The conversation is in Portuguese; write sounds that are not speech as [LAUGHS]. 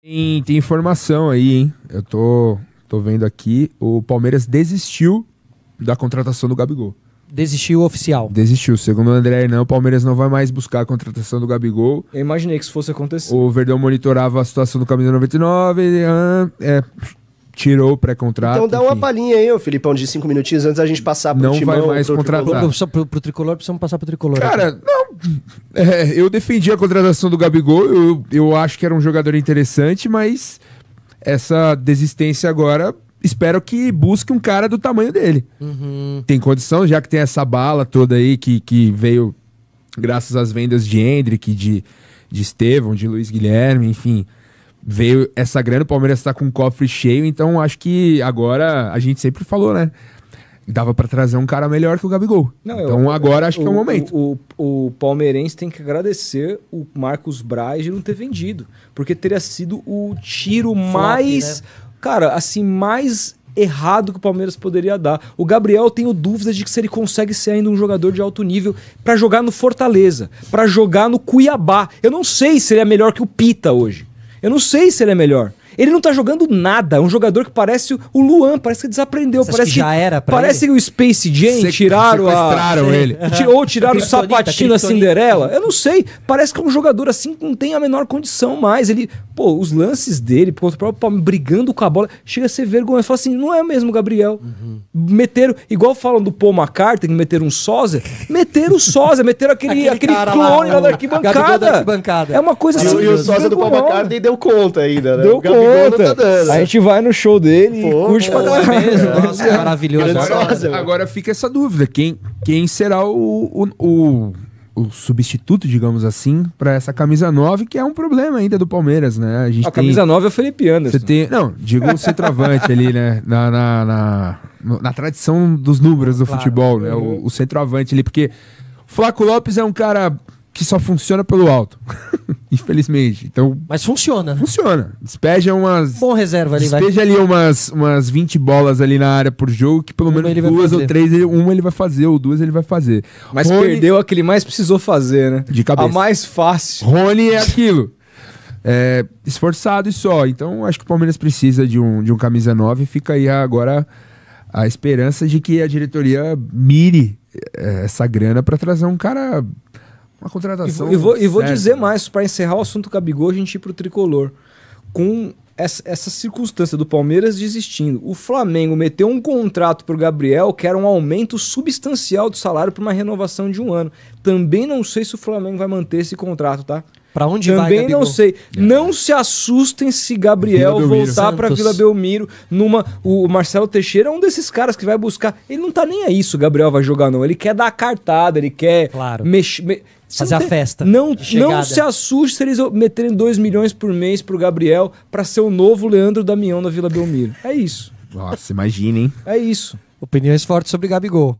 Tem, tem informação aí, hein? Eu tô, tô vendo aqui. O Palmeiras desistiu da contratação do Gabigol. Desistiu oficial. Desistiu. Segundo o André não, o Palmeiras não vai mais buscar a contratação do Gabigol. Eu imaginei que isso fosse acontecer. O Verdão monitorava a situação do Camisa 99. Ah, é, tirou o pré-contrato. Então dá uma palhinha aí, ô Filipão, de cinco minutinhos antes da gente passar pro Não timão, vai mais pro contratar. Tricolor. Pro, pro, pro, tricolor, precisamos passar pro tricolor. Cara, aqui. Né? não. É, eu defendi a contratação do Gabigol, eu, eu acho que era um jogador interessante, mas essa desistência agora. Espero que busque um cara do tamanho dele. Uhum. Tem condição, já que tem essa bala toda aí que, que veio graças às vendas de Hendrick, de, de Estevão, de Luiz Guilherme, enfim veio essa grana, o Palmeiras está com o cofre cheio, então acho que agora a gente sempre falou, né? Dava para trazer um cara melhor que o Gabigol. Não, então eu, agora eu, acho que é o, é o momento. O, o, o, palmeirense tem que agradecer o Marcos Braz de não ter vendido, porque teria sido o tiro Flop, mais. Né? Cara, assim, mais errado que o Palmeiras poderia dar. O Gabriel tenho dúvidas de que se ele consegue ser ainda um jogador de alto nível para jogar no Fortaleza, para jogar no Cuiabá. Eu não sei se ele é melhor que o Pita hoje. Eu não sei se ele é melhor. Ele não tá jogando nada. É um jogador que parece o Luan, parece que desaprendeu. Parece que, que já era pra Parece ele? o Space Jam, Se, tiraram sequestraram ele. [LAUGHS] Ou tiraram o sapatinho da Cinderela. Eu não sei. Parece que é um jogador assim que não tem a menor condição mais. Ele pô, os lances dele contra o próprio Palmeiras, brigando com a bola, chega a ser vergonha. Fala assim, não é mesmo, Gabriel. Uhum. Meteram, igual falam do Paul McCartney, que meteram um sósia, meteram o sósia, meteram aquele, aquele, aquele clone lá, né? da arquibancada. da arquibancada. É uma coisa assim. E, e o sósia do Paul McCartney deu conta ainda, né? Deu tá conta. Tá a gente vai no show dele pô, e curte pra é caralho. mesmo, nossa, [LAUGHS] maravilhoso. Agora, agora, fica essa dúvida, quem, quem será o, o, o o substituto, digamos assim, para essa camisa 9, que é um problema ainda do Palmeiras, né? A, gente a tem... camisa 9 é o Felipe Anderson. Você tem... Não, digo o centroavante ali, né? Na, na, na, na, tradição dos números do claro. futebol, né? O, o centroavante ali, porque Flaco Lopes é um cara que só funciona pelo alto. [LAUGHS] infelizmente. Então, Mas funciona. Né? Funciona. Despeja umas. Bom reserva ali, vai. Despeja ali umas, umas 20 bolas ali na área por jogo, que pelo Uma menos ele duas fazer. ou três, ele- uma ele vai fazer, ou duas ele vai fazer. Mas Rony- perdeu a que ele mais precisou fazer, né? De cabeça. A mais fácil. Rony é aquilo. É, esforçado e só. Então, acho que o Palmeiras precisa de um, de um camisa 9. Fica aí agora a esperança de que a diretoria mire é, essa grana para trazer um cara uma contratação. E vou, e vou, dizer né? mais, para encerrar o assunto Gabigol, a gente ir para o tricolor. Com essa, essa, circunstância do Palmeiras desistindo, o Flamengo meteu um contrato para o Gabriel que era um aumento substancial do salário para uma renovação de um ano. Também não sei se o Flamengo vai manter esse contrato, tá? Para onde Também vai, Também não sei. É. Não se assustem se Gabriel voltar para Vila Belmiro numa o Marcelo Teixeira é um desses caras que vai buscar. Ele não tá nem aí se o Gabriel vai jogar não. Ele quer dar a cartada, ele quer claro. mexer me... Fazer a tem... festa. Não, não se assuste se eles meterem 2 milhões por mês pro Gabriel para ser o novo Leandro Damião na Vila Belmiro. É isso. Nossa, imagina, hein? É isso. Opiniões fortes sobre Gabigol.